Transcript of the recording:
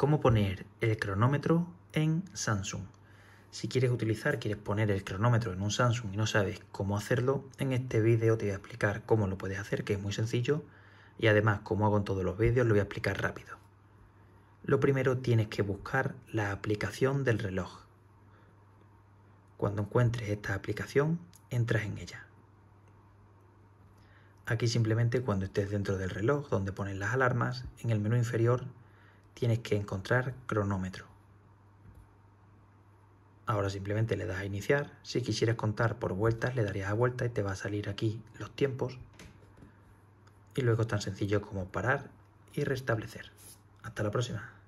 cómo poner el cronómetro en Samsung. Si quieres utilizar, quieres poner el cronómetro en un Samsung y no sabes cómo hacerlo, en este vídeo te voy a explicar cómo lo puedes hacer, que es muy sencillo, y además, como hago en todos los vídeos, lo voy a explicar rápido. Lo primero tienes que buscar la aplicación del reloj. Cuando encuentres esta aplicación, entras en ella. Aquí simplemente cuando estés dentro del reloj, donde pones las alarmas, en el menú inferior tienes que encontrar cronómetro. Ahora simplemente le das a iniciar. Si quisieras contar por vueltas, le darías a vuelta y te va a salir aquí los tiempos. Y luego es tan sencillo como parar y restablecer. Hasta la próxima.